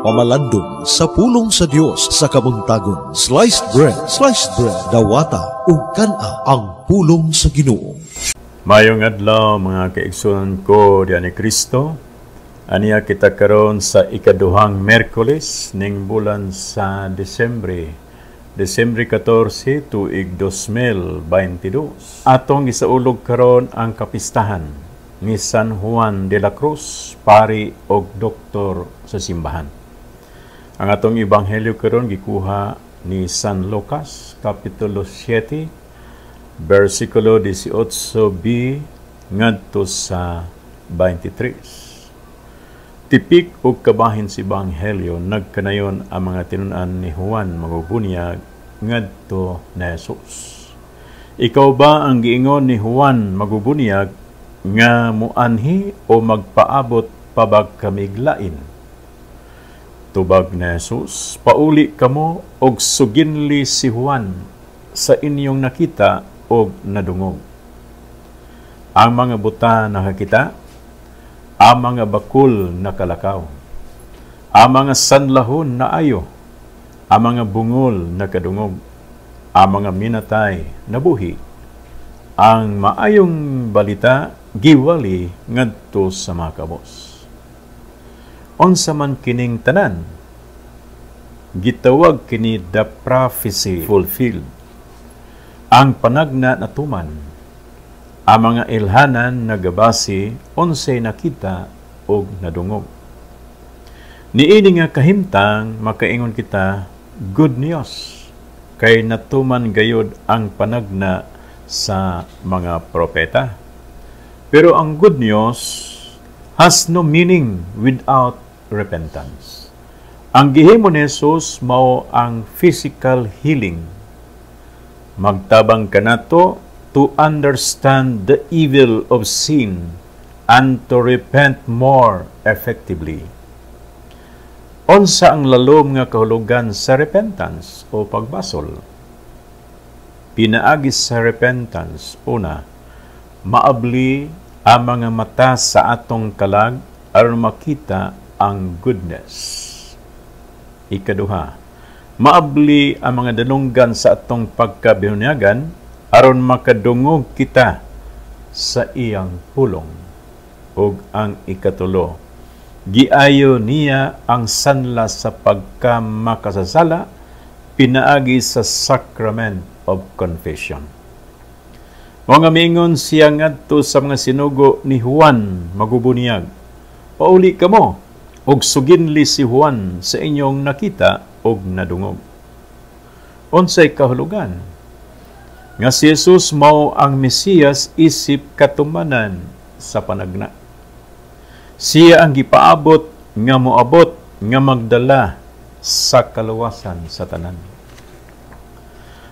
pamalandong sa pulong sa Dios sa kabuntagon sliced bread sliced bread dawata ug kana ang pulong sa Ginoo Mayong adlaw mga kaigsunan ko diyan ni Kristo aniya kita karon sa ikaduhang Merkules ning bulan sa Desembre Desembre 14 tuig 2022 atong gisaulog karon ang kapistahan ni San Juan de la Cruz, pari og doktor sa simbahan. Ang atong ebanghelyo karon gikuha ni San Lucas kapitulo 7 versikulo 18b ngadto sa 23. Tipik ug kabahin si ebanghelyo nagkanayon ang mga tinunan ni Juan Magubunyag ngadto na Jesus. Ikaw ba ang giingon ni Juan Magubunyag nga muanhi o magpaabot pabag kamiglain? Tubag na Jesus, pauli kamo og suginli si Juan sa inyong nakita og nadungog. Ang mga buta nakakita, ang mga bakul nakalakaw, ang mga sanlahon na ayo, ang mga bungol nakadungog, ang mga minatay nabuhi, ang maayong balita giwali ngadto sa mga kabos unsa man kining tanan gitawag kini the prophecy fulfilled ang panagna natuman ang mga ilhanan nagabasi unsay nakita og nadungog niini nga kahimtang makaingon kita good news kay natuman gayod ang panagna sa mga propeta pero ang good news has no meaning without repentance. Ang gihimo ni Jesus mao ang physical healing. Magtabang kanato to understand the evil of sin and to repent more effectively. Unsa ang lalom nga kahulugan sa repentance o pagbasol? Pinaagi sa repentance, una, maabli ang mga mata sa atong kalag aron makita ang goodness. Ikaduha, maabli ang mga dalunggan sa atong pagkabihunyagan aron makadungog kita sa iyang pulong. Ug ang ikatulo, giayo niya ang sanla sa pagkamakasasala pinaagi sa sacrament of confession. Mga mingon siya ngadto sa mga sinugo ni Juan magubunyag. Pauli ka mo, og suginli si Juan sa inyong nakita og nadungog. Unsay kahulugan? Nga si Jesus mao ang Mesiyas isip katumanan sa panagna. Siya ang gipaabot nga moabot nga magdala sa kaluwasan sa tanan.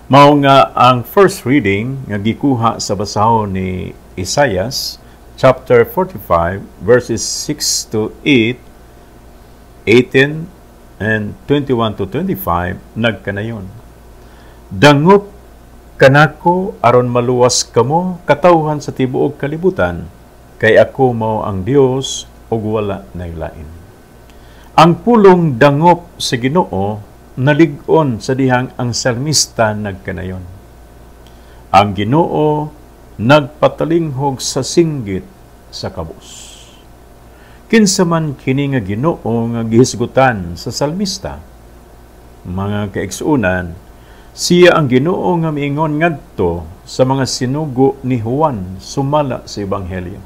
Mao nga ang first reading nga gikuha sa basahon ni Isaias chapter 45 verses 6 to 8 18 and 21 to 25, nagkanayon. Dangup kanako aron maluwas kamo katauhan sa tibuok kalibutan, kay ako mao ang Dios ug wala lain Ang pulong dangop sa Ginoo nalig-on sa dihang ang salmista nagkanayon. Ang Ginoo nagpatalinghog sa singgit sa kabus kinsaman kini nga Ginoo nga gihisgutan sa salmista. Mga kaigsuunan, siya ang Ginoo nga miingon ngadto sa mga sinugo ni Juan sumala sa ebanghelyo.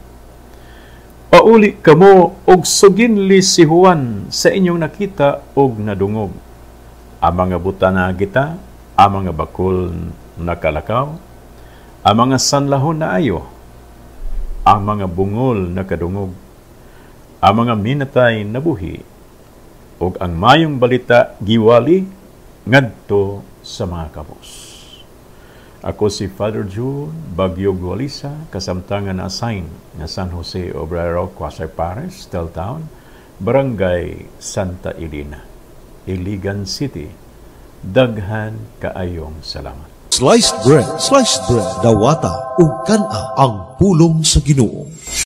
Pauli kamo og suginli si Juan sa inyong nakita og nadungog. Ang mga buta na kita, ang mga bakul na kalakaw, ang mga sanlahon na ayo, ang mga bungol na kadungog, ang mga minatay buhi ug ang mayong balita giwali ngadto sa mga kapos. Ako si Father June Bagyo Gualisa, kasamtangan na assign nga San Jose Obrero, Paris, Pares, Town, Barangay Santa Elena, Iligan City. Daghan kaayong salamat. Sliced bread, sliced bread, dawata, ug ang pulong sa Ginoo.